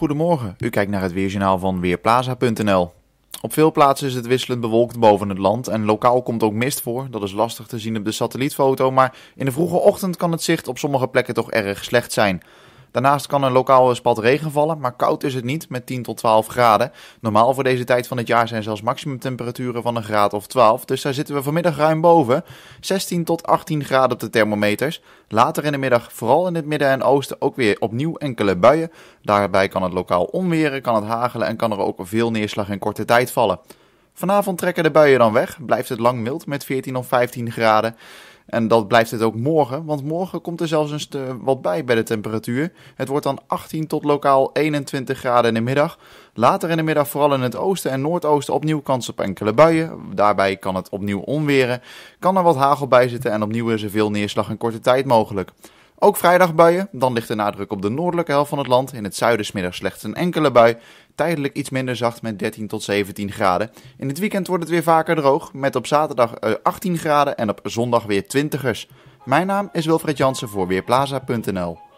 Goedemorgen, u kijkt naar het weerjournaal van Weerplaza.nl. Op veel plaatsen is het wisselend bewolkt boven het land en lokaal komt ook mist voor. Dat is lastig te zien op de satellietfoto, maar in de vroege ochtend kan het zicht op sommige plekken toch erg slecht zijn. Daarnaast kan een lokaal spat regen vallen, maar koud is het niet met 10 tot 12 graden. Normaal voor deze tijd van het jaar zijn zelfs maximumtemperaturen van een graad of 12, dus daar zitten we vanmiddag ruim boven. 16 tot 18 graden op de thermometers. Later in de middag, vooral in het midden en oosten, ook weer opnieuw enkele buien. Daarbij kan het lokaal onweren, kan het hagelen en kan er ook veel neerslag in korte tijd vallen. Vanavond trekken de buien dan weg, blijft het lang mild met 14 of 15 graden. En dat blijft het ook morgen, want morgen komt er zelfs een eh, wat bij bij de temperatuur. Het wordt dan 18 tot lokaal 21 graden in de middag. Later in de middag vooral in het oosten en noordoosten opnieuw kans op enkele buien. Daarbij kan het opnieuw onweren, kan er wat hagel bij zitten en opnieuw is er veel neerslag in korte tijd mogelijk. Ook vrijdag buien, dan ligt de nadruk op de noordelijke helft van het land. In het zuiden smiddag slechts een enkele bui. Tijdelijk iets minder zacht met 13 tot 17 graden. In het weekend wordt het weer vaker droog, met op zaterdag 18 eh, graden en op zondag weer 20ers. Mijn naam is Wilfred Jansen voor Weerplaza.nl.